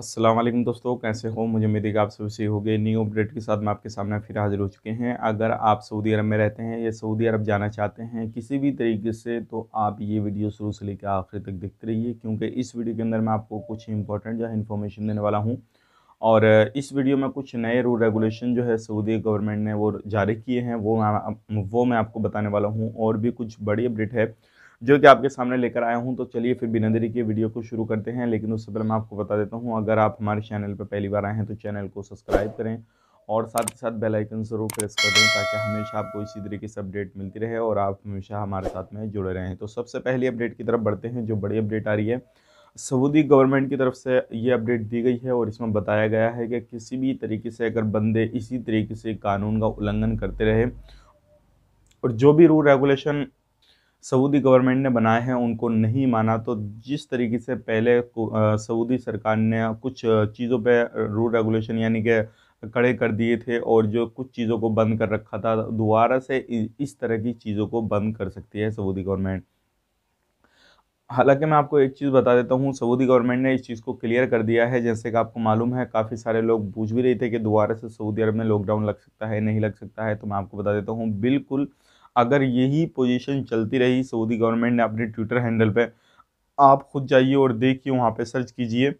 असलम दोस्तों कैसे हो मुझे मेरी आप सभी सही हो गए न्यू अपडेट के साथ मैं आपके सामने फिर हाजिर हो चुके हैं अगर आप सऊदी अरब में रहते हैं या सऊदी अरब जाना चाहते हैं किसी भी तरीके से तो आप ये वीडियो शुरू से लेकर आखिर तक देखते रहिए क्योंकि इस वीडियो के अंदर मैं आपको कुछ इंपॉर्टेंट जो है इन्फॉर्मेशन देने वाला हूँ और इस वीडियो में कुछ नए रूल रेगुलेशन जो है सऊदी गवर्नमेंट ने वो जारी किए हैं वो वो मैं आपको बताने वाला हूँ और भी कुछ बड़ी अपडेट है जो कि आपके सामने लेकर आया हूँ तो चलिए फिर बिना देरी के वीडियो को शुरू करते हैं लेकिन उससे पहले मैं आपको बता देता हूँ अगर आप हमारे चैनल पर पहली बार आए हैं तो चैनल को सब्सक्राइब करें और साथ ही साथ बेल आइकन ज़रूर प्रेस कर दें ताकि हमेशा आपको इसी तरीके से अपडेट मिलती रहे और आप हमेशा हमारे साथ में जुड़े रहें तो सबसे पहली अपडेट की तरफ बढ़ते हैं जो बड़ी अपडेट आ रही है सऊदी गवर्नमेंट की तरफ से ये अपडेट दी गई है और इसमें बताया गया है कि किसी भी तरीके से अगर बंदे इसी तरीके से कानून का उल्लंघन करते रहे और जो भी रूल रेगुलेशन सऊदी गवर्नमेंट ने बनाए हैं उनको नहीं माना तो जिस तरीके से पहले सऊदी सरकार ने कुछ चीज़ों पे रूल रेगुलेशन यानी कि कड़े कर दिए थे और जो कुछ चीज़ों को बंद कर रखा था दोबारा से इस तरह की चीज़ों को बंद कर सकती है सऊदी गवर्नमेंट हालांकि मैं आपको एक चीज़ बता देता हूँ सऊदी गवर्नमेंट ने इस चीज़ को क्लियर कर दिया है जैसे कि आपको मालूम है काफ़ी सारे लोग पूछ भी रहे थे कि दोबारा से सऊदी अरब में लॉकडाउन लग सकता है नहीं लग सकता है तो मैं आपको बता देता हूँ बिल्कुल अगर यही पोजीशन चलती रही सऊदी गवर्नमेंट ने अपने ट्विटर हैंडल पे आप खुद जाइए और देखिए वहाँ पे सर्च कीजिए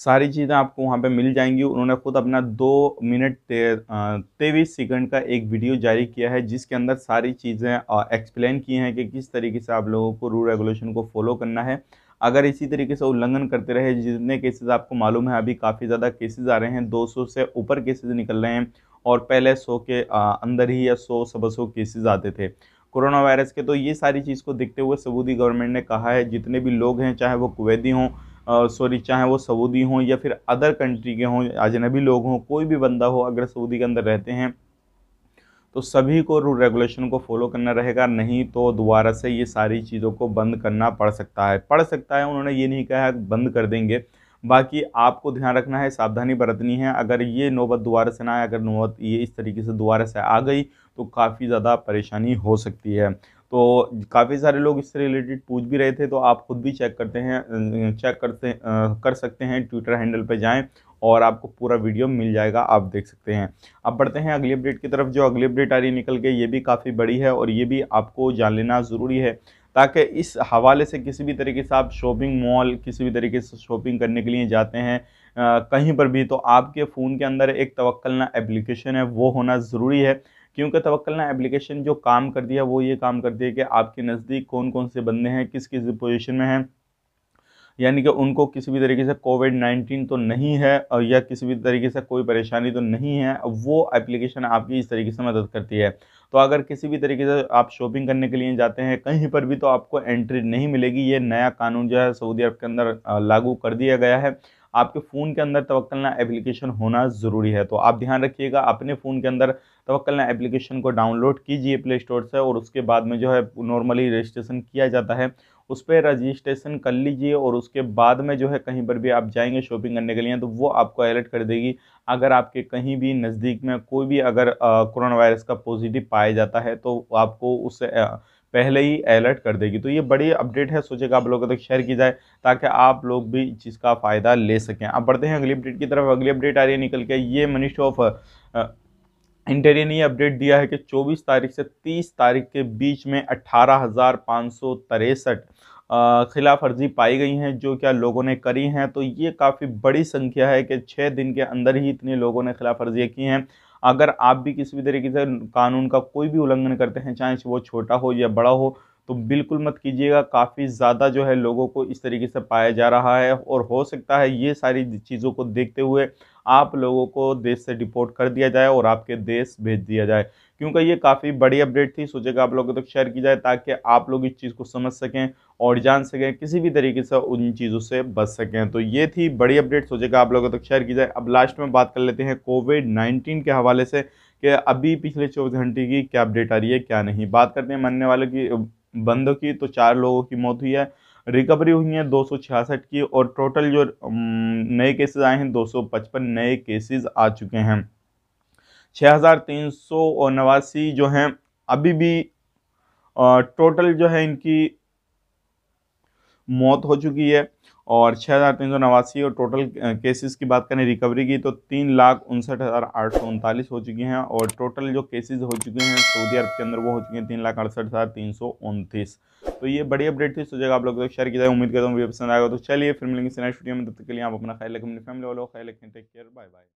सारी चीज़ें आपको वहाँ पे मिल जाएंगी उन्होंने खुद अपना दो मिनट तेईस सेकंड का एक वीडियो जारी किया है जिसके अंदर सारी चीज़ें एक्सप्लेन की हैं कि किस तरीके से आप लोगों को रूल रेगुलेशन को फॉलो करना है अगर इसी तरीके से उल्लंघन करते रहे जितने केसेस आपको मालूम है अभी काफ़ी ज़्यादा केसेस आ रहे हैं 200 से ऊपर केसेस निकल रहे हैं और पहले सौ के अंदर ही या सौ सब सौ केसेज आते थे कोरोना वायरस के तो ये सारी चीज़ को देखते हुए सऊदी गवर्नमेंट ने कहा है जितने भी लोग हैं चाहे वो कुवैदी हों सॉरी चाहे वो सऊदी हों या फिर अदर कंट्री के हों अजनबी लोग हों कोई भी बंदा हो अगर सऊदी के अंदर रहते हैं तो सभी को रूल रेगुलेशन को फॉलो करना रहेगा नहीं तो दोबारा से ये सारी चीज़ों को बंद करना पड़ सकता है पड़ सकता है उन्होंने ये नहीं कहा बंद कर देंगे बाकी आपको ध्यान रखना है सावधानी बरतनी है अगर ये नौबत दोबारा से ना आए अगर नौबत ये इस तरीके से दोबारा से आ गई तो काफ़ी ज़्यादा परेशानी हो सकती है तो काफ़ी सारे लोग इससे रिलेटेड पूछ भी रहे थे तो आप ख़ुद भी चेक करते हैं चेक करते कर सकते हैं ट्विटर हैंडल पर जाएँ और आपको पूरा वीडियो मिल जाएगा आप देख सकते हैं अब बढ़ते हैं अगली अपडेट की तरफ जो अगली अपडेट आ रही निकल के ये भी काफ़ी बड़ी है और ये भी आपको जान लेना ज़रूरी है ताकि इस हवाले से किसी भी तरीके से आप शॉपिंग मॉल किसी भी तरीके से शॉपिंग करने के लिए जाते हैं आ, कहीं पर भी तो आपके फ़ोन के अंदर एक तवक्लना एप्लीकेशन है वो होना ज़रूरी है क्योंकि तवक्लना एप्लीकेशन जो काम करती है वो ये काम करती है कि आपके नज़दीक कौन कौन से बंदे हैं किस किस पोजिशन में हैं यानी कि उनको किसी भी तरीके से कोविड नाइन्टीन तो नहीं है और या किसी भी तरीके से कोई परेशानी तो नहीं है वो एप्लीकेशन आपकी इस तरीके से मदद करती है तो अगर किसी भी तरीके से आप शॉपिंग करने के लिए जाते हैं कहीं पर भी तो आपको एंट्री नहीं मिलेगी ये नया कानून जो है सऊदी अरब के अंदर लागू कर दिया गया है आपके फ़ोन के अंदर तवक्लना एप्लीकेशन होना ज़रूरी है तो आप ध्यान रखिएगा अपने फ़ोन के अंदर तवक्लना एप्लीकेशन को डाउनलोड कीजिए प्ले स्टोर से और उसके बाद में जो है नॉर्मली रजिस्ट्रेशन किया जाता है उस पर रजिस्ट्रेशन कर लीजिए और उसके बाद में जो है कहीं पर भी आप जाएंगे शॉपिंग करने के लिए तो वो आपको अलर्ट कर देगी अगर आपके कहीं भी नज़दीक में कोई भी अगर कोरोना वायरस का पॉजिटिव पाया जाता है तो आपको उससे पहले ही अलर्ट कर देगी तो ये बड़ी अपडेट है सोचेगा आप लोगों तक तो शेयर की जाए ताकि आप लोग भी इस चीज़ का फ़ायदा ले सकें अब बढ़ते हैं अगली अपडेट की तरफ अगली अपडेट आ रही है निकल के ये मनीष ऑफ इंटेरिया ने अपडेट दिया है कि 24 तारीख से 30 तारीख के बीच में अट्ठारह हज़ार पाँच सौ तिरसठ खिलाफ वर्जी पाई गई हैं जो क्या लोगों ने करी हैं तो ये काफ़ी बड़ी संख्या है कि छः दिन के अंदर ही इतने लोगों ने खिलाफ वर्जियाँ की हैं अगर आप भी किसी भी तरीके से कानून का कोई भी उल्लंघन करते हैं चाहे वो छोटा हो या बड़ा हो तो बिल्कुल मत कीजिएगा काफ़ी ज़्यादा जो है लोगों को इस तरीके से पाया जा रहा है और हो सकता है ये सारी चीज़ों को देखते हुए आप लोगों को देश से डिपोर्ट कर दिया जाए और आपके देश भेज दिया जाए क्योंकि ये काफ़ी बड़ी अपडेट थी सोचेगा आप लोगों तक तो शेयर की जाए ताकि आप लोग इस चीज़ को समझ सकें और जान सकें किसी भी तरीके से उन चीज़ों से बच सकें तो ये थी बड़ी अपडेट सोचेगा आप लोगों तक तो शेयर की जाए अब लास्ट में बात कर लेते हैं कोविड नाइन्टीन के हवाले से कि अभी पिछले चौबीस घंटे की क्या अपडेट आ रही है क्या नहीं बात करते हैं मानने वालों की बंद की तो चार लोगों की मौत हुई है रिकवरी हुई है दो की और टोटल जो नए केसेस आए हैं 255 नए केसेस आ चुके हैं छः हज़ार तीन सौ नवासी जो हैं अभी भी टोटल जो है इनकी मौत हो चुकी है और छः हज़ार तीन सौ नवासी और टोटल केसेस की बात करें रिकवरी की तो तीन लाख उनसठ हज़ार आठ सौ उनतालीस हो चुकी हैं और टोटल जो केसेस हो चुके हैं सऊदी अरब के अंदर वो हो चुके हैं तीन लाख अड़सठ हज़ार तीन सौ उनतीस तो ये बड़ी अपडेट थी इस जगह आप लोग तक शेयर किया जाए उम्मीद करता हूँ वीडियो पसंद आएगा तो चलिए फिर मिलेंगे नेक्स्ट वीडियो में तब तक के लिए आप अपना ख्याल रखें अपनी फैमिली वालों ख्याल रखें टेक केयर बाय बाय